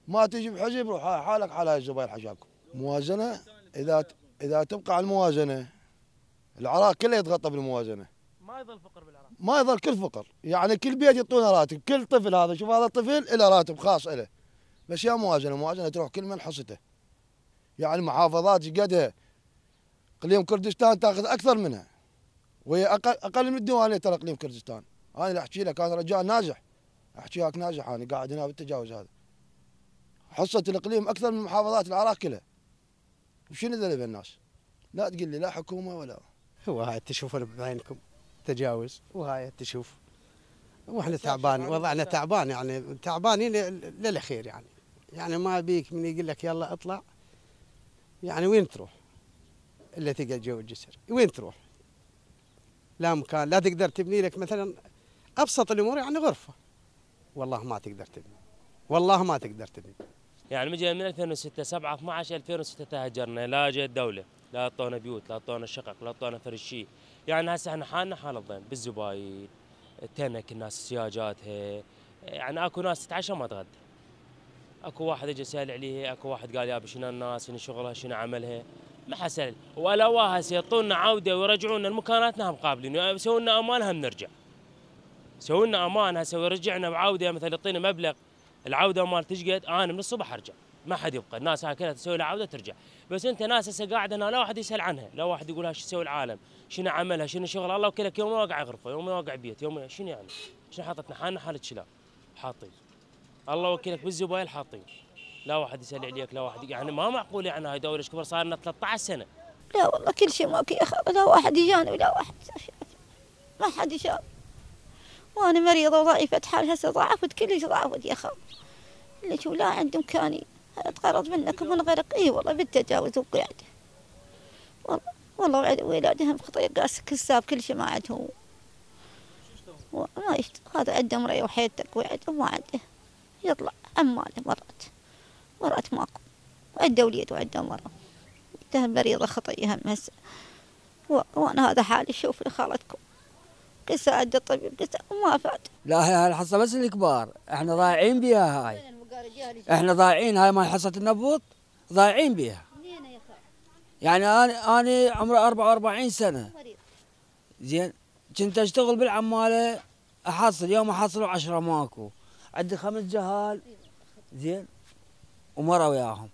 ما تجي بحزب روح حالك حال الزباين حشاكم موازنه اذا اذا تبقى على الموازنه العراق كله يتغطى بالموازنه ما يظل فقر بالعراق ما يظل كل فقر يعني كل بيت يعطونه راتب كل طفل هذا شوف هذا الطفل له راتب خاص له يا موازنه موازنه تروح كل من حصته يعني محافظات قدها اقليم كردستان تاخذ اكثر منها وهي اقل اقل من الديوانيه ترى اقليم كردستان انا اللي احكي لك انا رجال ناجح احكي لك ناجح انا قاعد هنا بالتجاوز هذا حصه الاقليم اكثر من محافظات العراق كلها وشنو ذنب الناس؟ لا تقول لي لا حكومه ولا وهاي تشوفون بعينكم تجاوز وهاي تشوف واحنا تعبان وضعنا تعبان يعني تعبانين للاخير يعني يعني ما بيك من يقول لك يلا اطلع يعني وين تروح الا تقعد جو الجسر وين تروح لا مكان لا تقدر تبني لك مثلا ابسط الامور يعني غرفه والله ما تقدر تبني والله ما تقدر تبني يعني مجينا من 2006 7 12 2006 تهجرنا لا جاء الدوله لا اعطونا بيوت لا اعطونا شقق لا اعطونا فرشي يعني هسه احنا حالنا حال الضيم بالزباين تنك الناس سياجاتها يعني اكو ناس تتعشى ما تغدى اكو واحد اجى سال عليه اكو واحد قال يا ابي شنو الناس شنو شغلها شنو عملها ما حسال ولا واهس يعطونا عوده ويرجعونا لمكاناتنا هم قابلين يسوون لنا امان هم نرجع سووا لنا امان هسه ويرجعنا بعوده مثلا يعطينا مبلغ العوده مال تشقد انا من الصبح ارجع ما حد يبقى الناس هاي كلها تسوي لها عوده ترجع بس انت ناس هسه قاعد هنا لا واحد يسال عنها لا واحد يقول شو تسوي العالم شنو عملها شنو شغلها الله وكلك يوم واقع غرفه يوم واقع بيت يوم شنو يعني شنو حاطتنا حالنا حاله شلال حاطين الله وكيلك بالزباين حاطين لا واحد يسال عليك لا واحد يعني ما معقول يعني هاي دوله كبر صار لنا 13 سنه لا والله كل شيء ما في لا واحد يجاني ولا واحد ما حد يشاف وانا مريضه وضعيفه حال هسه ضعفت كلش ضعفت يا خال شو ولا عندي امكاني اتقرض منك من غرق اي والله بالتجاوز وقعد والله والله ولادهم خطي قاس كساب كل شيء ما عندهم ما يشتغل هذا عنده مريض وحيدتك وعده ما عنده يطلع عمالة مرات مرات ماكو وعدوا وليد وعدوا مرة انتهى مريضة خطية هم هسه و... وأنا هذا حالي شوف لخالتكم قصة عند الطبيب قصة وما فات لا هاي الحصة بس الكبار احنا ضايعين بيها هاي احنا ضايعين هاي مال حصة النبوط ضايعين بيها يعني انا انا عمري 44 سنة زين كنت اشتغل بالعمالة احصل يوم احصل 10 ماكو عندي خمس جهال زين ومره وياهم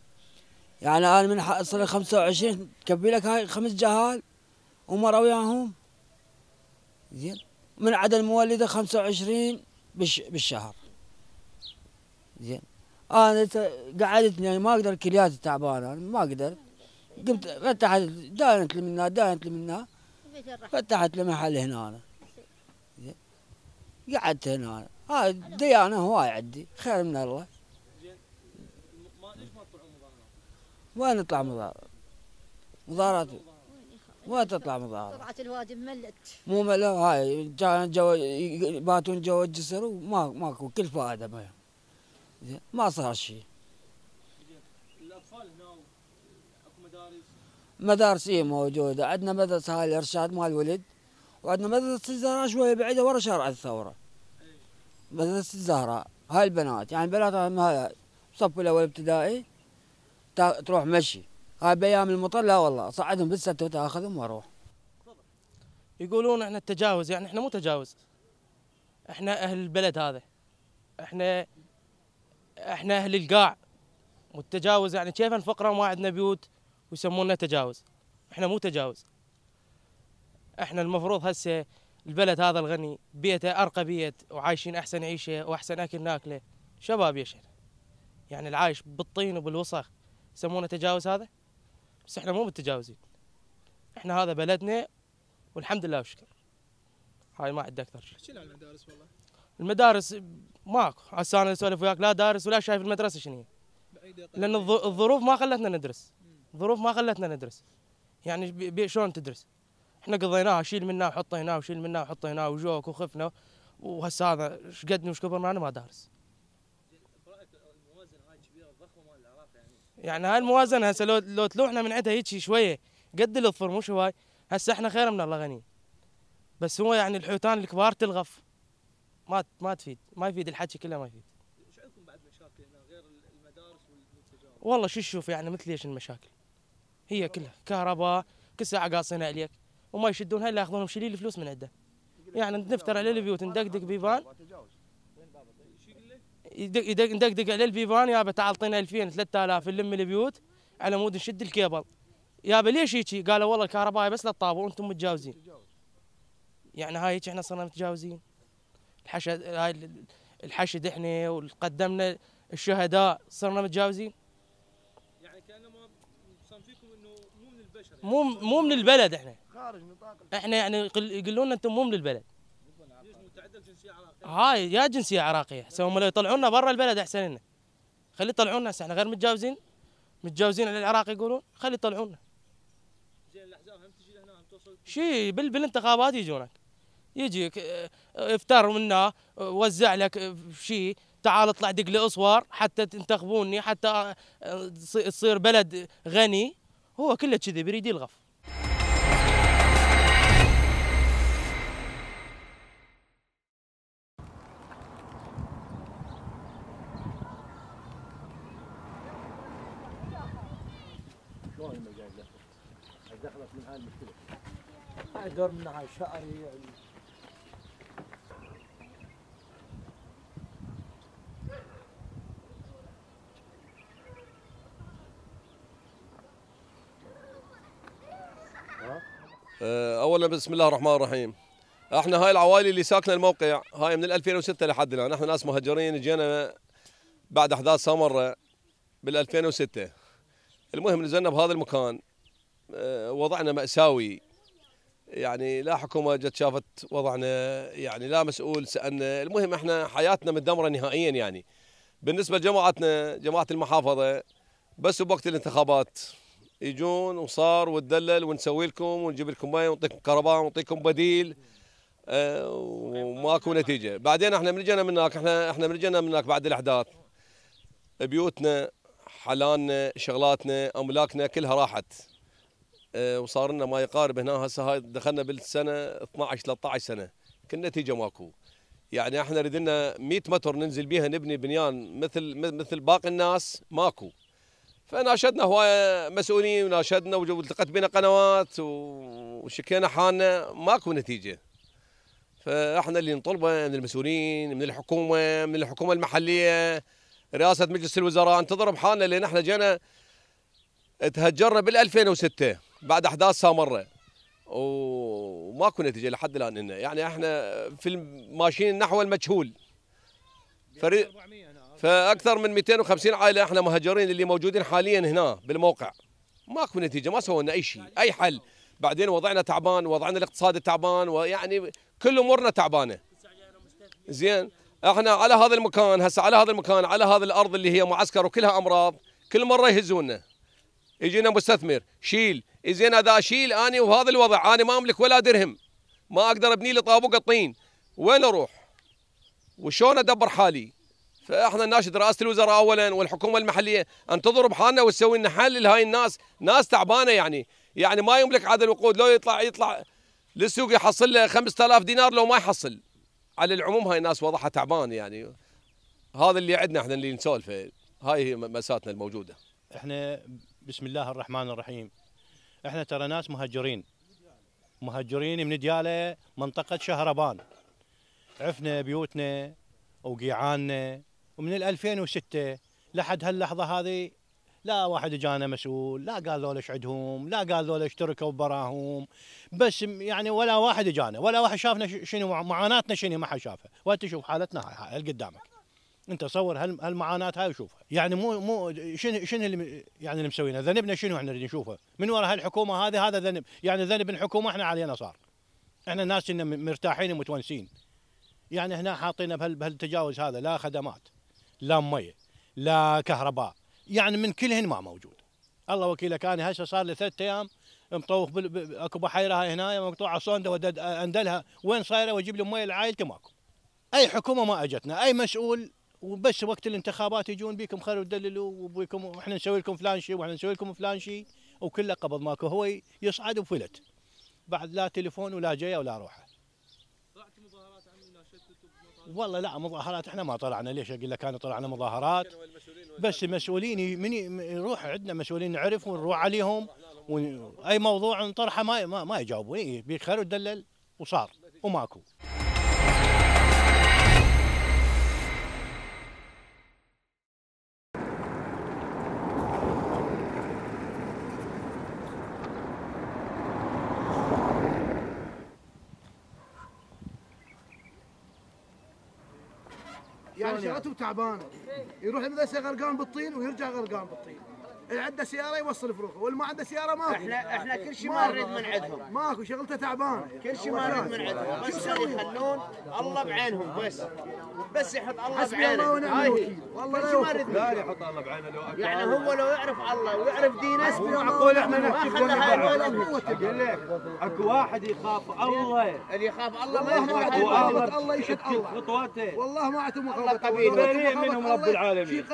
يعني انا من صار 25 تكفي لك هاي خمس جهال ومره وياهم زين من عدد المولده 25 بش بالشهر زين انا قعدتني يعني ما اقدر كلياتي تعبانه ما اقدر قمت فتحت دانت لي دانت لي فتحت لي محل هنا أنا. قعدت هنا أنا. اه الديانه هواي عندي خير من الله زين ليش ما تطلعون مظاهرات؟ وين نطلع مظاهرات؟ مظاهرات وين تطلع مظاهرات؟ طلعت الوادي ملت مو ملت هاي كان جو باتون جو الجسر وما ماكو كل فائده ما ما صار شيء الاطفال هنا اكو مدارس مدارس اي موجوده عندنا مدرسه هاي الارشاد مال ولد وعندنا مدرسه الزراعه شويه بعيده ورا شارع الثوره مدرسة الزهراء هاي البنات يعني بنات هذا صف الأول ابتدائي تروح مشي هاي بأيام المطر لا والله صعدهم بالستة وتاخذهم واروح يقولون احنا التجاوز يعني احنا مو تجاوز احنا اهل البلد هذا احنا احنا اهل القاع والتجاوز يعني كيف الفقره ما عندنا بيوت ويسمونا تجاوز احنا مو تجاوز احنا المفروض هسه البلد هذا الغني بيته أرقى بيت وعايشين أحسن عيشة وأحسن أكل ناكله شباب يشن يعني العايش بالطين وبالوسخ يسمونه تجاوز هذا بس احنا مو بالتجاوزين احنا هذا بلدنا والحمد لله وشكر هاي ما عندي اكثر شيء احكي يعني عن المدارس والله المدارس ماكو هسه انا اسولف وياك لا دارس ولا شايف المدرسه شنو لان يعني؟ الظروف ما خلتنا ندرس الظروف ما خلتنا ندرس يعني شلون تدرس احنا قضيناها شيل منها وحط هنا وشيل منها وحط هنا وجوك وخفنا وهسه هذا ايش قدني وش كبرنا انا ما دارس. برايك الموازنه هاي مال العراق يعني يعني هاي الموازنه هسه لو لو تلوحنا من عندها هيك شويه قد الاظفر مو شوي هسه احنا خير من الله غني. بس هو يعني الحيتان الكبار تلغف ما ما تفيد ما يفيد الحكي كله ما يفيد. ايش عندكم بعد مشاكل هنا غير المدارس والتجارب والله شو تشوف يعني مثل ايش المشاكل؟ هي كلها كهرباء كل ساعه قاصينها عليك وما يشدونها الا ياخذونهم شليل الفلوس من عنده يعني نفتر على البيوت ندقدق بيبان يدق ندقدق على البيبان يابا تعال طينا 2000 3000 نلم البيوت على مود نشد الكيبل يابا ليش هيك قالوا والله الكهرباء بس للطابور وانتم متجاوزين يعني هاي هيك احنا صرنا متجاوزين الحشد هاي الحشد احنا وقدمنا الشهداء صرنا متجاوزين يعني كانما مصنفيكم انه مو من البشر يعني. مو مو من البلد احنا خارج نطاق احنا يعني يقولون لنا انتم مو من البلد هاي يا جنسيه عراقيه سووا لو يطلعونا برا البلد احسن لنا خلي يطلعونا احنا غير متجاوزين متجاوزين على العراق يقولون خلي يطلعونا زين الاحزاب هم تجي لهنا توصل شي بالانتخابات يجونك يجيك افتر منا وزع لك شيء تعال اطلع دق لي اصور حتى تنتخبوني حتى آه، تصير بلد غني هو كله كذي يريد يلغف هاي المشكلة هاي دور منها هاي شعري اولا بسم الله الرحمن الرحيم احنا هاي العوائل اللي ساكنه الموقع هاي من 2006 لحد الان احنا ناس مهجرين جينا بعد احداث سامره بال 2006 المهم نزلنا بهذا المكان آه، وضعنا مأساوي يعني لا حكومه جت شافت وضعنا يعني لا مسؤول سالنا المهم احنا حياتنا مدمره نهائيا يعني بالنسبه لجماعتنا جماعه المحافظه بس بوقت الانتخابات يجون وصار وتدلل ونسوي لكم ونجيب لكم مي ونعطيكم كهرباء ونعطيكم بديل آه، وماكو نتيجه بعدين احنا من جينا من هناك احنا احنا من جينا من هناك بعد الاحداث بيوتنا حلالنا شغلاتنا املاكنا كلها راحت آه، وصار لنا ما يقارب هنا هسه هاي دخلنا بالسنه 12 13 سنه كنا نتيجه ماكو يعني احنا لنا 100 متر ننزل بيها نبني بنيان مثل مثل باقي الناس ماكو فناشدنا هوايه مسؤولين وناشدنا والتقت بينا قنوات وشكينا حالنا ماكو نتيجه فاحنا اللي نطلبه من المسؤولين من الحكومه من الحكومه المحليه رئاسه مجلس الوزراء تضرب بحالنا لان احنا جينا تهجرنا بال 2006 بعد احداث سامره وماكو نتيجه لحد الان إنه يعني احنا في ماشيين نحو المجهول فريق فاكثر من 250 عائله احنا مهجرين اللي موجودين حاليا هنا بالموقع ماكو نتيجه ما سووا لنا اي شيء اي حل بعدين وضعنا تعبان وضعنا الاقتصاد تعبان ويعني كل امورنا تعبانه زين احنا على هذا المكان هسه على هذا المكان على هذا الارض اللي هي معسكر وكلها امراض كل مره يهزونا يجينا مستثمر شيل زين اذا اشيل اني وهذا الوضع انا ما املك ولا درهم ما اقدر ابني لي طابوق الطين وين اروح؟ وشلون ادبر حالي؟ فاحنا ناشد رئاسه الوزراء اولا والحكومه المحليه ان تضرب حالنا وتسوي لنا حل لهاي الناس، ناس تعبانه يعني، يعني ما يملك هذا الوقود لو يطلع يطلع للسوق يحصل له 5000 دينار لو ما يحصل. على العموم هاي الناس وضعها تعبان يعني. هذا اللي عندنا احنا اللي نسولفه، هاي هي مساتنا الموجوده. احنا بسم الله الرحمن الرحيم احنا ترى ناس مهجرين مهجرين من دياله منطقه شهربان عفنا بيوتنا وقيعاننا ومن ال 2006 لحد هاللحظه هذه لا واحد اجانا مسؤول لا قال ذول ايش عندهم لا قال ذول ايش تركوا براهم بس يعني ولا واحد اجانا ولا واحد شافنا شنو معاناتنا شنو ما حد شافها وانت شوف حالتنا هاي قدامك انت تصور هالمعاناه هاي وشوفها يعني مو مو شنو شنو اللي يعني اللي مسوينه ذنبنا شنو احنا نريد نشوفه من وراء هالحكومه هذه هذا ذنب يعني ذنب الحكومه احنا علينا صار احنا الناس كنا مرتاحين ومتونسين يعني هنا حاطين بهال بهالتجاوز هذا لا خدمات لا مي لا كهرباء يعني من كلهن ما موجود الله وكيلك انا هسه صار لي ثلاث ايام مطوف اكو بحيره هاي هنا مقطوعه ودد اندلها وين صايره واجيب لي مي لعائلتي ماكو اي حكومه ما اجتنا اي مسؤول وبس وقت الانتخابات يجون بيكم خير ودللوا وبيكم واحنا نسوي لكم فلان شيء واحنا نسوي لكم فلان شيء وكله قبض ماكو هو يصعد وفلت بعد لا تليفون ولا جايه ولا روحه. طلعت مظاهرات والله لا مظاهرات احنا ما طلعنا ليش اقول لك انا طلعنا مظاهرات بس المسؤولين من يروح عندنا مسؤولين نعرف ونروح عليهم اي موضوع نطرحه ما ما, ما يجاوبون إيه، بخير ودلل وصار وماكو. يعني. تعبانه يروح المدرسه غرقان بالطين ويرجع غرقان بالطين اللي عنده سياره يوصل فروخه واللي ما عنده سياره ما احنا احنا كل شيء ما نريد من عندهم ماكو شغلته تعبان كل شيء ما نريد من عندهم بس يخلون الله بعينهم بس بس يحط الله بعينه والله كل ما نريد لا يحط الله بعينه لو يعني هو لو يعرف الله ويعرف دينه اسمع معقول احنا نحكي اقول لك اكو واحد يخاف الله اللي يخاف الله ما يخاف الله يشد الله خطواته والله ما عندهم مخاوف الله منهم رب العالمين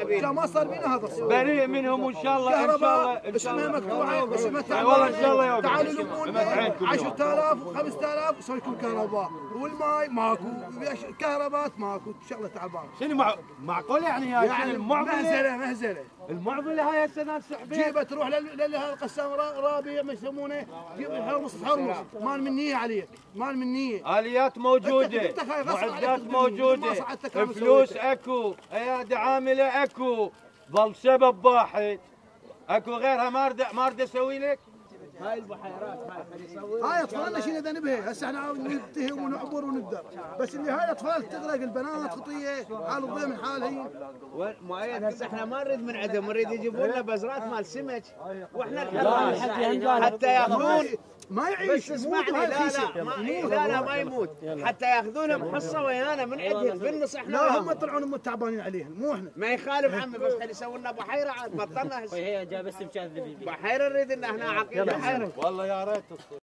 قليل ما صار بينا هذا الصوت بريء منهم منهم وان شاء الله ان شاء الله اسمها مقطوعه اسمها والله ان شاء الله تعالوا لمونا 10000 و5000 صار يكون كهرباء والماي ماكو كهرباء ماكو شغله تعبانه شنو معقول يعني يعني المعضله مهزله مهزله المعضله هاي هسه ناس جيبه تروح للقسام رابع ما يسمونه حرمص حرمص مال منيه عليك مال منيه اليات موجوده معدات موجوده فلوس اكو ايادي عامله اكو ظل سبب واحد اكو غيرها ما ارد ما ارد اسوي لك هاي البحيرات هاي اطفالنا اطفالنا شيل ذنبها هسه احنا ننتهي ونعبر وندر بس اللي هاي اطفال تغرق البنات خطيه حال الضيم حال هي مؤيد هسه احنا ما نريد من عندهم نريد يجيبوا لنا بزرات مال سمك واحنا الحرام حتى ياخذون ما يعيش بس يموت لا لا ما لا لا ما يموت يلا. حتى ياخذونه محصه ويانا من عندهم بالنص احنا لا هم يطلعون هم تعبانين عليهم مو احنا ما يخالف عمي بس خلي يسوون لنا بحيره عاد بطلنا هسه هي جاي بس مكذبين بحيره نريد ان احنا عقيل بحيره والله يا ريت